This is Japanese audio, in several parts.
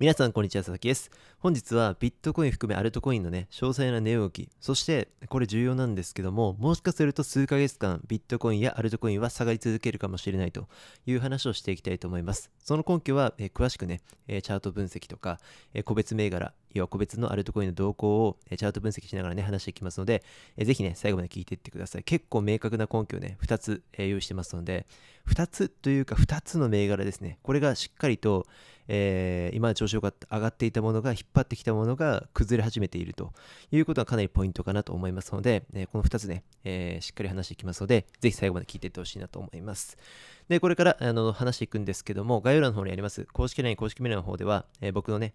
皆さん、こんにちは、佐々木です。本日はビットコイン含めアルトコインのね、詳細な値動き、そしてこれ重要なんですけども、もしかすると数ヶ月間、ビットコインやアルトコインは下がり続けるかもしれないという話をしていきたいと思います。その根拠は、えー、詳しくね、えチャート分析とか、えー、個別銘柄、要は個別のアルトコインの動向をチャート分析しながらね、話していきますので、えー、ぜひね、最後まで聞いていってください。結構明確な根拠をね、2つ、え用意してますので、2つというか2つの銘柄ですね。これがしっかりと、えー、今調子よかった上がっていたものが引っ張ってきたものが崩れ始めているということがかなりポイントかなと思いますので、えー、この2つね、えー、しっかり話していきますので、ぜひ最後まで聞いていってほしいなと思います。で、これからあの話していくんですけども、概要欄の方にあります公式 LINE、公式メールの方では、え僕のね、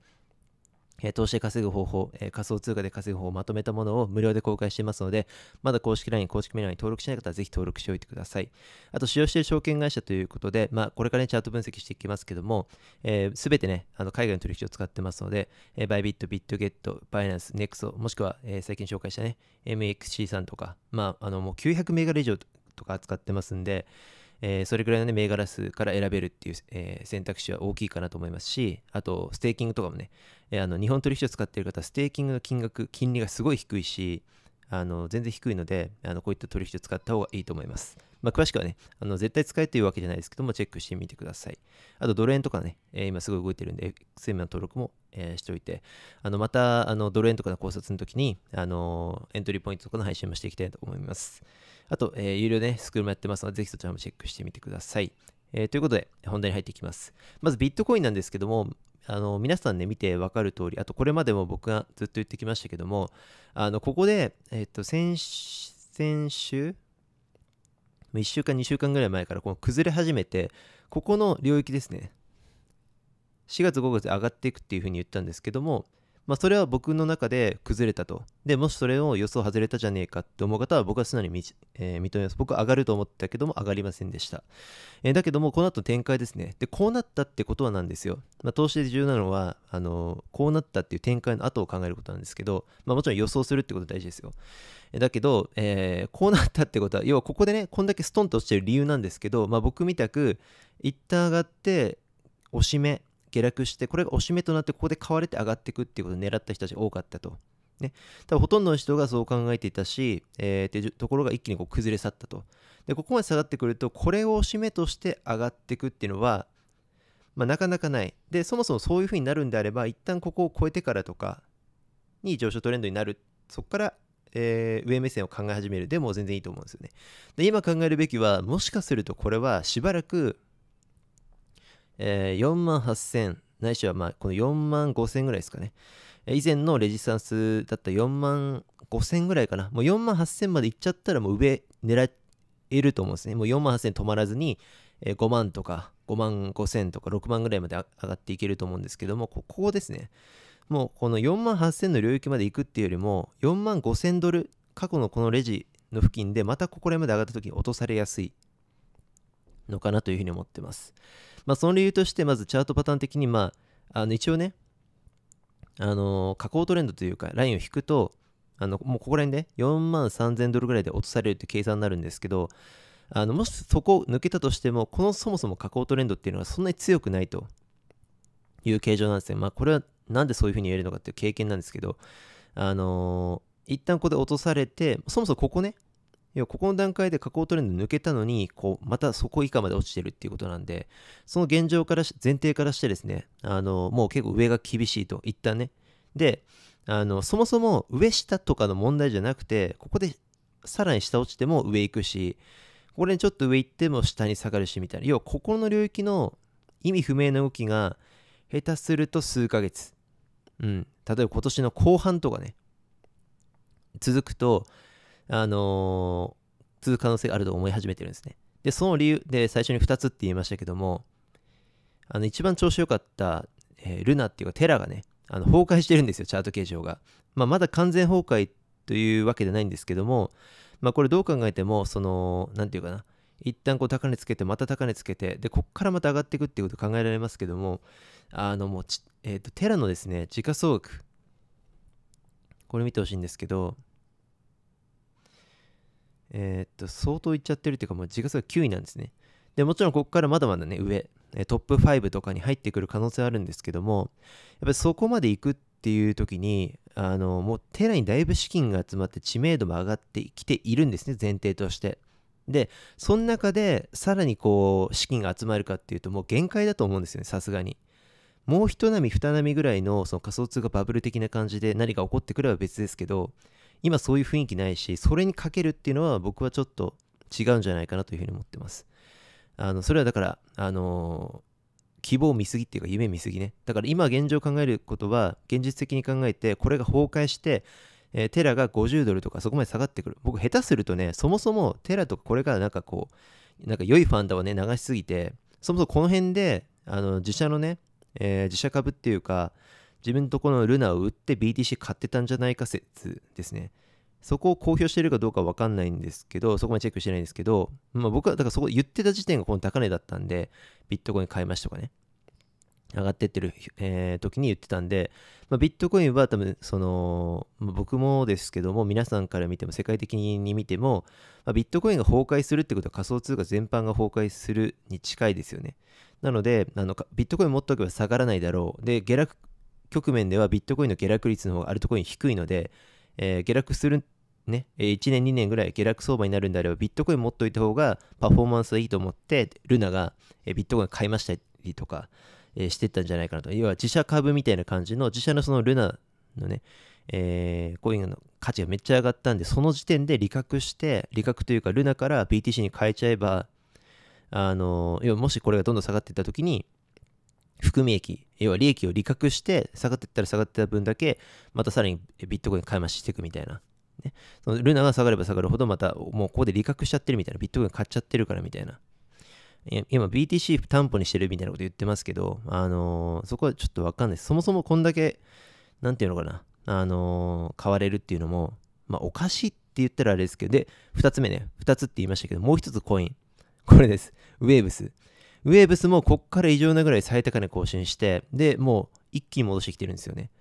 投資で稼ぐ方法、仮想通貨で稼ぐ方法をまとめたものを無料で公開していますので、まだ公式 LINE、公式メールに登録しない方はぜひ登録しておいてください。あと、使用している証券会社ということで、まあ、これから、ね、チャート分析していきますけども、す、えー、べ、てね、あの海外の取引を使ってますので、えー、バイビット、ビットゲット、バイナンス、ネクソ、もしくは、えー、最近紹介したね、MXC さんとか、まあ、あのもう900ガ柄以上とか扱ってますんで、えー、それぐらいの、ね、銘柄数から選べるっていう、えー、選択肢は大きいかなと思いますし、あと、ステーキングとかもね、えー、あの日本取引所使っている方、ステーキングの金額、金利がすごい低いし、あの全然低いのであの、こういった取引所使った方がいいと思います。まあ、詳しくはね、あの絶対使えというわけじゃないですけども、チェックしてみてください。あと、ドル円とかね、えー、今すごい動いてるんで、XM の登録も、えー、しておいて、あのまたあのドル円とかの考察の時に、あのエントリーポイントとかの配信もしていきたいと思います。あと、えー、有料で、ね、スクールもやってますので、ぜひそちらもチェックしてみてください。えー、ということで、本題に入っていきます。まずビットコインなんですけども、あの皆さんね、見てわかる通り、あとこれまでも僕がずっと言ってきましたけども、あのここで、えっ、ー、と先、先週、1週間、2週間ぐらい前からこの崩れ始めて、ここの領域ですね、4月、5月上がっていくっていうふうに言ったんですけども、まあ、それは僕の中で崩れたと。で、もしそれを予想外れたじゃねえかって思う方は、僕は素直にえー、認めます。僕は上がると思ったけども、上がりませんでした。えー、だけども、この後展開ですね。で、こうなったってことはなんですよ。まあ、投資で重要なのは、あのー、こうなったっていう展開の後を考えることなんですけど、まあ、もちろん予想するってこと大事ですよ。だけど、えー、こうなったってことは、要はここでね、こんだけストンと落ちてる理由なんですけど、まあ、僕みたく、一旦上がって、押し目下落して、これが押しめとなって、ここで買われて上がっていくっていうことを狙った人たち多かったと。ね、多分ほとんどの人がそう考えていたし、えー、ってところが一気にこう崩れ去ったと。で、ここまで下がってくると、これを押し目として上がっていくっていうのは、まあ、なかなかない。で、そもそもそういうふうになるんであれば、一旦ここを超えてからとかに上昇トレンドになる。そこから、えー、上目線を考え始める。でも全然いいと思うんですよね。で、今考えるべきは、もしかするとこれはしばらくえー、4万8000ないしはまあこの4万5000ぐらいですかね以前のレジスタンスだった4万5000ぐらいかなもう4万8000までいっちゃったらもう上狙えると思うんですねもう4万8000止まらずに5万とか5万5000とか6万ぐらいまで上がっていけると思うんですけどもここですねもうこの4万8000の領域まで行くっていうよりも4万5000ドル過去のこのレジの付近でまたここら辺まで上がった時に落とされやすいのかなというふうに思ってます。まあ、その理由としてまずチャートパターン的に、まあ、あの一応ね、あの下降トレンドというかラインを引くとあのもうここら辺で4万3000ドルぐらいで落とされるという計算になるんですけどあのもしそこを抜けたとしてもこのそもそも下降トレンドっていうのはそんなに強くないという形状なんですね。まあ、これはなんでそういうふうに言えるのかっていう経験なんですけど、あのー、一旦ここで落とされて、そもそもここね、要はここの段階で下降トレンド抜けたのに、こう、またそこ以下まで落ちてるっていうことなんで、その現状から、前提からしてですね、あの、もう結構上が厳しいと、一旦ね。で、あの、そもそも上下とかの問題じゃなくて、ここでさらに下落ちても上行くし、これにちょっと上行っても下に下がるしみたいな。要は、ここの領域の意味不明な動きが、下手すると数ヶ月。うん。例えば今年の後半とかね、続くと、あのー、続く可能性があると思い始めてるんですね。で、その理由で最初に2つって言いましたけども、あの、一番調子良かった、えー、ルナっていうかテラがね、あの崩壊してるんですよ、チャート形状が。まあ、まだ完全崩壊というわけでないんですけども、まあ、これどう考えても、その、なんていうかな、一旦こう高値つけて、また高値つけて、で、こっからまた上がっていくっていうこと考えられますけども、あの、もうえっ、ー、と、テラのですね、時価総額、これ見てほしいんですけど、えー、っと、相当いっちゃってるっていうか、もう自家数が9位なんですね。で、もちろんここからまだまだね、上、トップ5とかに入ってくる可能性あるんですけども、やっぱりそこまで行くっていう時に、あの、もうテラにだいぶ資金が集まって知名度も上がってきているんですね、前提として。で、その中で、さらにこう、資金が集まるかっていうと、もう限界だと思うんですよね、さすがに。もう一波二波ぐらいのその仮想通貨バブル的な感じで何か起こってくれば別ですけど今そういう雰囲気ないしそれにかけるっていうのは僕はちょっと違うんじゃないかなというふうに思ってますあのそれはだからあのー、希望見すぎっていうか夢見すぎねだから今現状考えることは現実的に考えてこれが崩壊してえー、テラが50ドルとかそこまで下がってくる。僕、下手するとね、そもそもテラとかこれからなんかこう、なんか良いファンダをね、流しすぎて、そもそもこの辺で、あの、自社のね、えー、自社株っていうか、自分とこのルナを売って BTC 買ってたんじゃないか説ですね。そこを公表してるかどうかわかんないんですけど、そこまでチェックしてないんですけど、まあ、僕はだからそこ言ってた時点がこの高値だったんで、ビットコイン買いましたとかね。上がってってる、えー、時に言ってたんで、まあ、ビットコインは多分その、まあ、僕もですけども皆さんから見ても世界的に見ても、まあ、ビットコインが崩壊するってことは仮想通貨全般が崩壊するに近いですよねなのであのビットコイン持っておけば下がらないだろうで下落局面ではビットコインの下落率の方がアルトコイン低いので、えー、下落する、ね、1年2年ぐらい下落相場になるんであればビットコイン持っといた方がパフォーマンスがいいと思ってルナがビットコイン買いましたりとか、えー、してったんじゃないかなと要は自社株みたいな感じの自社のそのルナのね、えー、コインの価値がめっちゃ上がったんでその時点で利確して利確というかルナから BTC に変えちゃえばあの要はもしこれがどんどん下がっていった時に含み益、要は利益を利確して、下がっていったら下がってた分だけ、またさらにビットコイン買い増ししていくみたいな。ね、そのルナが下がれば下がるほど、またもうここで利確しちゃってるみたいな、ビットコイン買っちゃってるからみたいな。今 BTC 担保にしてるみたいなこと言ってますけど、あのー、そこはちょっとわかんないです。そもそもこんだけ、なんていうのかな、あのー、買われるっていうのも、まあ、おかしいって言ったらあれですけど、で、2つ目ね、2つって言いましたけど、もう1つコイン。これです。ウェーブス。ウェーブスもこっから異常なぐらい最高値更新して、で、もう一気に戻してきてるんですよね。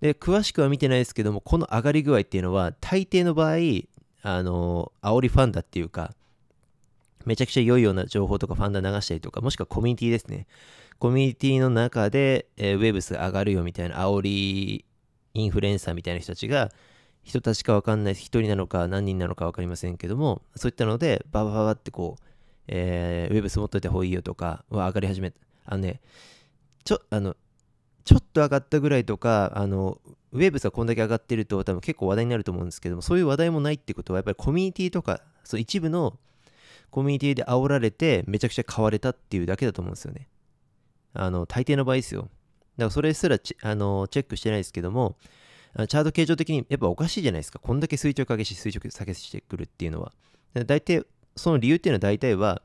で、詳しくは見てないですけども、この上がり具合っていうのは、大抵の場合、あの、煽りファンだっていうか、めちゃくちゃ良いような情報とかファンダ流したりとか、もしくはコミュニティですね。コミュニティの中で、えー、ウェーブスが上がるよみたいな煽りインフルエンサーみたいな人たちが、人たちかわかんない、1人なのか何人なのか分かりませんけども、そういったので、ババババってこう、えー、ウェブス持っといた方がいいよとかは上がり始めた。あのね、ちょ、あの、ちょっと上がったぐらいとか、あの、ウェブスがこんだけ上がってると多分結構話題になると思うんですけども、そういう話題もないってことは、やっぱりコミュニティとか、そう一部のコミュニティで煽られて、めちゃくちゃ買われたっていうだけだと思うんですよね。あの、大抵の場合ですよ。だからそれすらあのチェックしてないですけども、チャート形状的にやっぱおかしいじゃないですか。こんだけ垂直上げし、垂直下げしてくるっていうのは。大体その理由っていうのは大体は、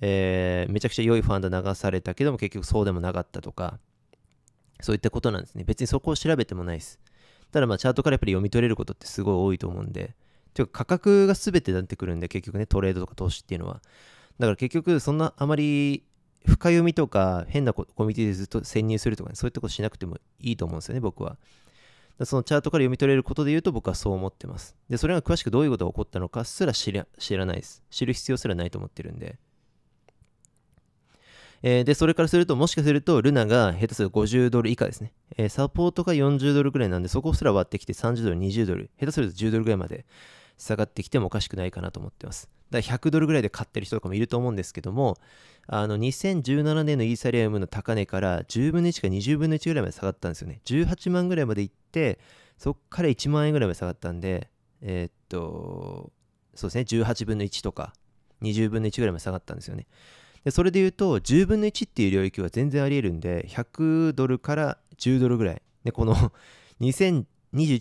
えー、めちゃくちゃ良いファンド流されたけども結局そうでもなかったとかそういったことなんですね別にそこを調べてもないですただまあチャートからやっぱり読み取れることってすごい多いと思うんでていうか価格が全てになってくるんで結局ねトレードとか投資っていうのはだから結局そんなあまり深読みとか変なコミュニティでずっと潜入するとかねそういったことしなくてもいいと思うんですよね僕はだそのチャートから読み取れることで言うと僕はそう思ってます。で、それが詳しくどういうことが起こったのかすら知ら知らないです。知る必要すらないと思ってるんで。えー、で、それからすると、もしかすると、ルナが下手すると50ドル以下ですね。えー、サポートが40ドルくらいなんで、そこすら割ってきて30ドル、20ドル、下手すると10ドルぐらいまで下がってきてもおかしくないかなと思ってます。だ100ドルぐらいで買ってる人とかもいると思うんですけども、あの、2017年のイーサリアムの高値から10分の1か20分の1ぐらいまで下がったんですよね。18万ぐらいまで行って、そっから1万円ぐらいまで下がったんで、えー、っと、そうですね、18分の1とか、20分の1ぐらいまで下がったんですよね。でそれで言うと、10分の1っていう領域は全然ありえるんで、100ドルから10ドルぐらい。で、この2021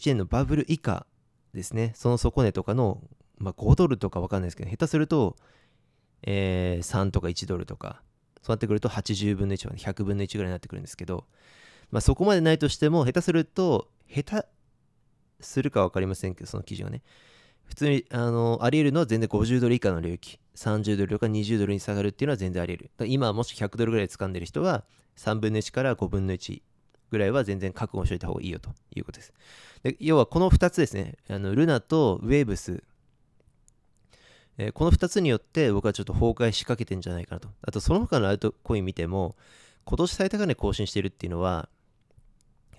年のバブル以下ですね、その底値とかのまあ、5ドルとか分かんないですけど、下手すると、えー、3とか1ドルとか、そうなってくると80分の1まで100分の1ぐらいになってくるんですけど、まあ、そこまでないとしても、下手すると、下手するか分かりませんけど、その基準はね。普通に、あの、あり得るのは全然50ドル以下の領域。30ドルとか20ドルに下がるっていうのは全然あり得る。今、もし100ドルぐらい掴んでる人は、3分の1から5分の1ぐらいは全然覚悟しておいた方がいいよということです。で要はこの2つですね、あのルナとウェーブスえー、この2つによって僕はちょっと崩壊しかけてんじゃないかなと。あとその他のアウトコイン見ても、今年最高値更新してるっていうのは、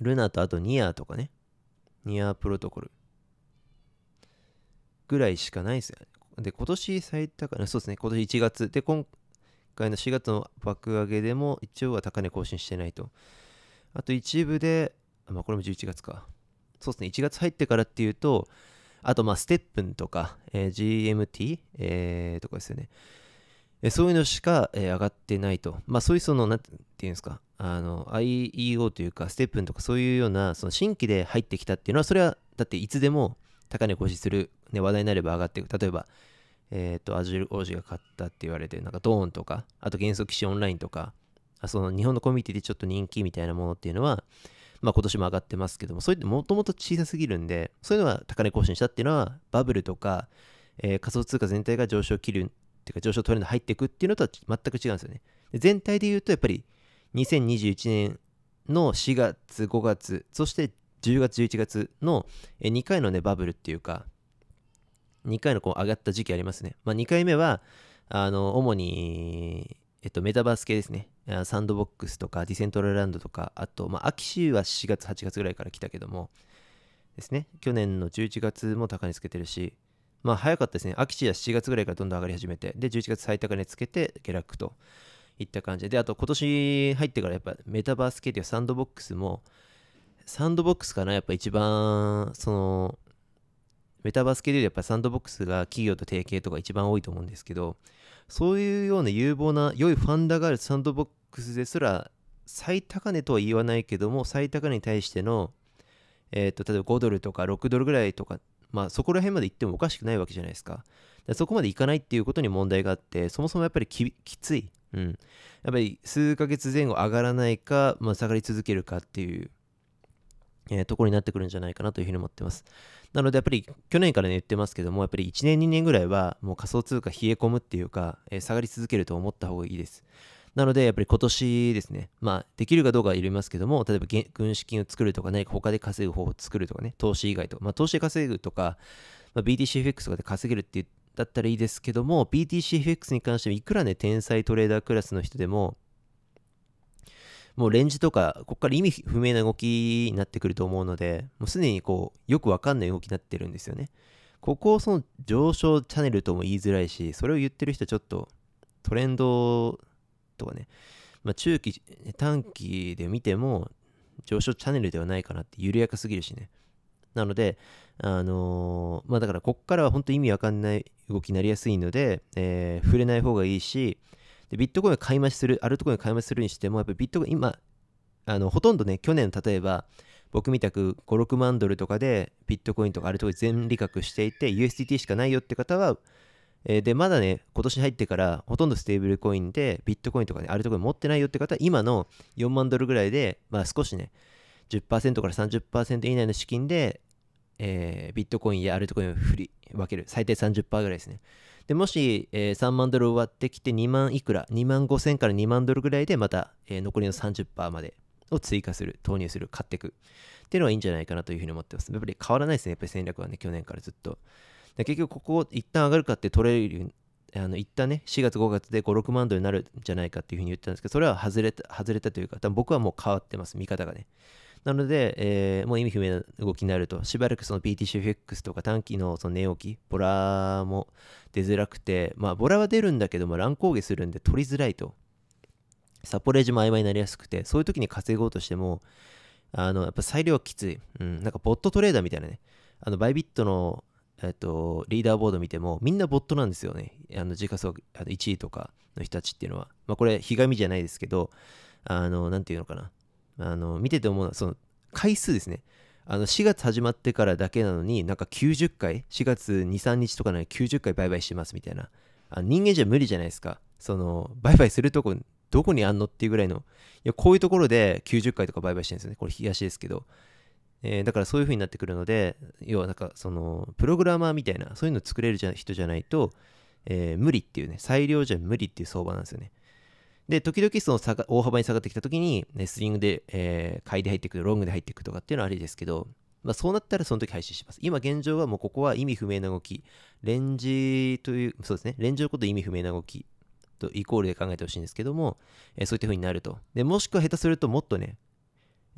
ルナとあとニアとかね、ニアプロトコルぐらいしかないですよね。で、今年最高値、そうですね、今年1月。で、今回の4月の爆上げでも一応は高値更新してないと。あと一部で、まあこれも11月か。そうですね、1月入ってからっていうと、あと、まあ、ステップンとか、えー、GMT、えー、とかですよね。えー、そういうのしか、え上がってないと。まあ、そういうその、なんていうんですか、あの、IEO というか、ステップンとかそういうような、その新規で入ってきたっていうのは、それは、だっていつでも高値更新する、ね、話題になれば上がっていく。例えば、えっ、ー、と、アジュール王子が買ったって言われて、なんかドーンとか、あと元素騎士オンラインとか、その日本のコミュニティでちょっと人気みたいなものっていうのは、まあ、今年も上がってますけども、それってもともと小さすぎるんで、そういうのは高値更新したっていうのは、バブルとか、えー、仮想通貨全体が上昇気流っていうか上昇トレンド入っていくっていうのとは全く違うんですよね。全体で言うと、やっぱり2021年の4月、5月、そして10月、11月の2回のね、バブルっていうか、2回のこう上がった時期ありますね。まあ、2回目は、あの、主に、えっと、メタバース系ですね。サンドボックスとかディセントラランドとかあと、まあ、秋州は4月8月ぐらいから来たけどもですね去年の11月も高値つけてるしまあ早かったですね秋市は7月ぐらいからどんどん上がり始めてで11月最高値つけて下落といった感じでであと今年入ってからやっぱメタバース系というサンドボックスもサンドボックスかなやっぱ一番そのメタバース系でやっぱサンドボックスが企業と提携とか一番多いと思うんですけどそういうような有望な良いファンダがあるサンドボックスですら最高値とは言わないけども最高値に対しての、えーと、例えば5ドルとか6ドルぐらいとか、まあ、そこら辺まで行ってもおかしくないわけじゃないですかかそこまでいかないっていうことに問題があってそもそもやっぱりきつい、うん、やっぱり数ヶ月前後上がらないか、まあ、下がり続けるかっていうえー、ところになってくるんじゃないかなというふうに思ってます。なのでやっぱり去年からね言ってますけども、やっぱり1年2年ぐらいはもう仮想通貨冷え込むっていうか、えー、下がり続けると思った方がいいです。なのでやっぱり今年ですね、まあできるかどうかは言いますけども、例えば軍資金を作るとか何か他で稼ぐ方法を作るとかね、投資以外とか、まあ投資で稼ぐとか、まあ、BTCFX とかで稼げるって言ったらいいですけども、BTCFX に関してはいくらね、天才トレーダークラスの人でも、もうレンジとか、ここから意味不明な動きになってくると思うので、もうすでにこう、よくわかんない動きになってるんですよね。ここをその上昇チャンネルとも言いづらいし、それを言ってる人はちょっとトレンドとかね、まあ、中期、短期で見ても上昇チャンネルではないかなって緩やかすぎるしね。なので、あのー、まあだからこっからは本当意味わかんない動きになりやすいので、えー、触れない方がいいし、でビットコインを買い増しするアルトコインを買い増しするにしてもやっぱりビットコイン今あのほとんどね去年例えば僕みたく56万ドルとかでビットコインとかアルトコイン全利確していて USDT しかないよって方はえー、でまだね今年入ってからほとんどステーブルコインでビットコインとかねアルトコイン持ってないよって方は今の4万ドルぐらいでまあ少しね10%から30%以内の資金で、えー、ビットコインやアルトコインを振り分ける最低30%ぐらいですねでもし、えー、3万ドル終わってきて2万いくら2万5000から2万ドルぐらいでまた、えー、残りの30%までを追加する投入する買っていくっていうのはいいんじゃないかなというふうに思ってますやっぱり変わらないですねやっぱり戦略はね去年からずっと結局ここ一旦上がるかって取れるあの一旦ね4月5月で56万ドルになるんじゃないかっていうふうに言ったんですけどそれは外れた外れたというか多分僕はもう変わってます見方がねなので、えー、もう意味不明な動きになると、しばらくその BTCFX とか短期のその値置き、ボラも出づらくて、まあ、ボラは出るんだけども、乱高下するんで取りづらいと。サポレージも曖昧になりやすくて、そういう時に稼ごうとしても、あの、やっぱ裁量はきつい。うん、なんかボットトレーダーみたいなね。あの、バイビットの、えっと、リーダーボード見ても、みんなボットなんですよね。あの、時価総あの1位とかの人たちっていうのは。まあ、これ、ひがみじゃないですけど、あの、なんていうのかな。あの見てて思うのはその回数ですねあの4月始まってからだけなのになんか90回4月23日とかなの90回売買してますみたいなあ人間じゃ無理じゃないですかその売買するとこどこにあんのっていうぐらいのいやこういうところで90回とか売買してるんですよねこれ冷やしですけど、えー、だからそういう風になってくるので要はなんかそのプログラマーみたいなそういうの作れる人じゃないと、えー、無理っていうね裁量じゃ無理っていう相場なんですよねで、時々その下が大幅に下がってきた時に、スリングで、えー、買いで入ってくる、ロングで入っていくとかっていうのはありですけど、まあ、そうなったらその時配信します。今現状はもうここは意味不明な動き、レンジという、そうですね、レンジのこと意味不明な動きとイコールで考えてほしいんですけども、えー、そういった風になると。で、もしくは下手するともっとね、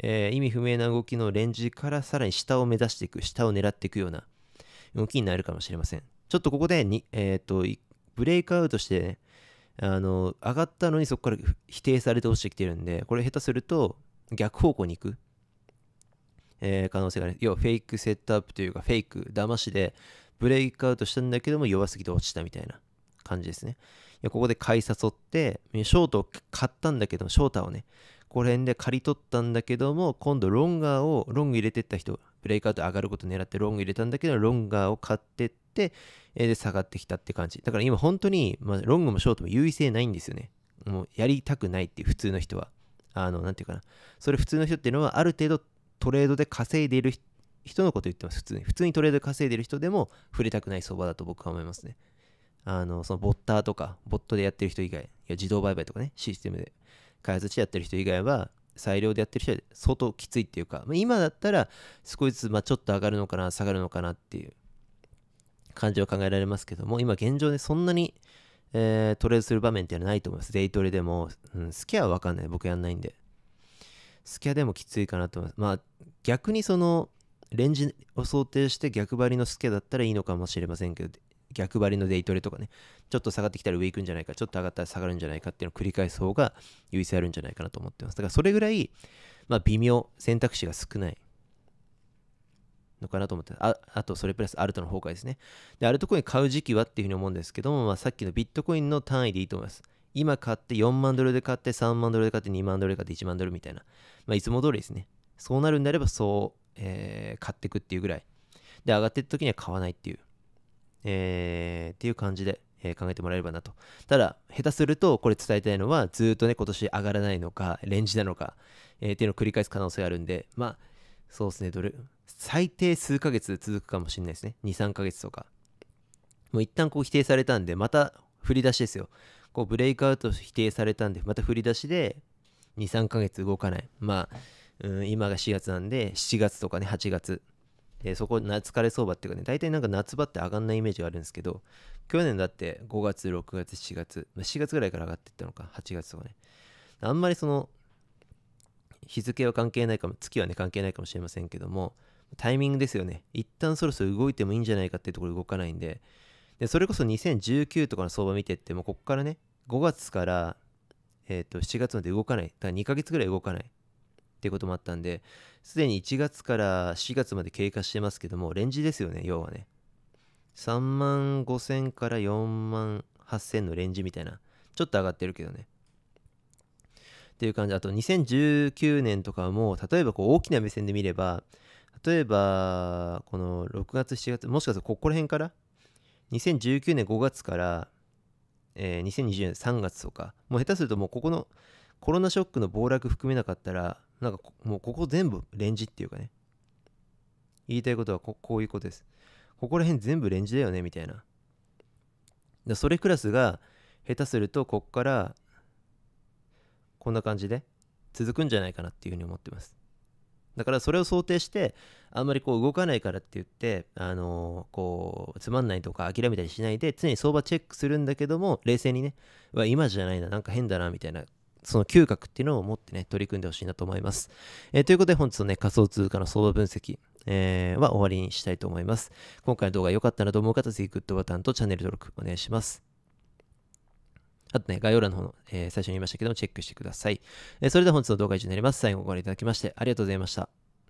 えー、意味不明な動きのレンジからさらに下を目指していく、下を狙っていくような動きになるかもしれません。ちょっとここでに、えーと、とブレイクアウトして、ね、あの上がったのにそこから否定されて落ちてきてるんでこれ下手すると逆方向に行く、えー、可能性がある要はフェイクセットアップというかフェイク騙しでブレイクアウトしたんだけども弱すぎて落ちたみたいな感じですねいやここで買い誘ってショートを買ったんだけどショータをねここら辺で刈り取ったんだけども今度ロンガーをロング入れてった人ブレイクアウト上がること狙ってロング入れたんだけどロンガーを買ってってで下がってきたって感じだから今本当に、まあ、ロングもショートも優位性ないんですよねもうやりたくないっていう普通の人はあの何て言うかなそれ普通の人っていうのはある程度トレードで稼いでいる人のこと言ってます普通に普通にトレードで稼いでる人でも触れたくない相場だと僕は思いますねあのそのボッターとかボットでやってる人以外いや自動売買とかねシステムで開発してやってる人以外は裁量でやってる人は相当きついっていうか、まあ、今だったら少しずつまちょっと上がるのかな下がるのかなっていう感じは考えられますけども今現状でそんなに、えー、トレードする場面っていうのはないと思いますデイトレでも、うん、スキャは分かんない僕やんないんでスキャでもきついかなと思いますまあ逆にそのレンジを想定して逆張りのスキャだったらいいのかもしれませんけど逆張りのデイトレとかね、ちょっと下がってきたら上行くんじゃないか、ちょっと上がったら下がるんじゃないかっていうのを繰り返す方が優位性あるんじゃないかなと思ってます。だからそれぐらい、まあ、微妙、選択肢が少ないのかなと思ってああとそれプラスアルトの崩壊ですね。で、アルトコイン買う時期はっていうふうに思うんですけども、まあ、さっきのビットコインの単位でいいと思います。今買って4万ドルで買って3万ドルで買って2万ドルで買って1万ドルみたいな、まあ、いつも通りですね。そうなるんであればそう、えー、買っていくっていうぐらい。で、上がっていった時には買わないっていう。えー、っていう感じで、えー、考えてもらえればなと。ただ、下手するとこれ伝えたいのは、ずっとね、今年上がらないのか、レンジなのか、えー、っていうのを繰り返す可能性があるんで、まあ、そうですね、どれ、最低数ヶ月続くかもしれないですね。2、3ヶ月とか。もう一旦こう否定されたんで、また振り出しですよ。こうブレイクアウト否定されたんで、また振り出しで2、3ヶ月動かない。まあ、うん、今が4月なんで、7月とかね、8月。でそこ疲れ相場っていうかね大体なんか夏場って上がんないイメージがあるんですけど去年だって5月6月7月7月ぐらいから上がっていったのか8月とかねあんまりその日付は関係ないかも月はね関係ないかもしれませんけどもタイミングですよね一旦そろそろ動いてもいいんじゃないかっていうところ動かないんででそれこそ2019とかの相場見てってもここからね5月から、えー、と7月まで動かないだから2ヶ月ぐらい動かないっていうこともあったんで、すでに1月から4月まで経過してますけども、レンジですよね、要はね。3万5千から4万8千のレンジみたいな。ちょっと上がってるけどね。っていう感じ。あと2019年とかも、例えばこう大きな目線で見れば、例えば、この6月、7月、もしかするとここら辺から、2019年5月から、えー、2020年3月とか、もう下手するともうここのコロナショックの暴落含めなかったら、なんかもうここ全部レンジっていうかね言いたいことはここういうことですここら辺全部レンジだよねみたいなでそれクラスが下手するとこっからこんな感じで続くんじゃないかなっていうふうに思ってますだからそれを想定してあんまりこう動かないからって言ってあのー、こうつまんないとか諦めたりしないで常に相場チェックするんだけども冷静にね今じゃないななんか変だなみたいなその嗅覚っていうのを持ってね、取り組んでほしいなと思います。えー、ということで本日のね、仮想通貨の相場分析、えー、は終わりにしたいと思います。今回の動画良かったなと思う方、ぜひグッドボタンとチャンネル登録お願いします。あとね、概要欄の方の、えー、最初に言いましたけども、チェックしてください。えそれでは本日の動画以上になります。最後ご覧いただきましてありがとうございました。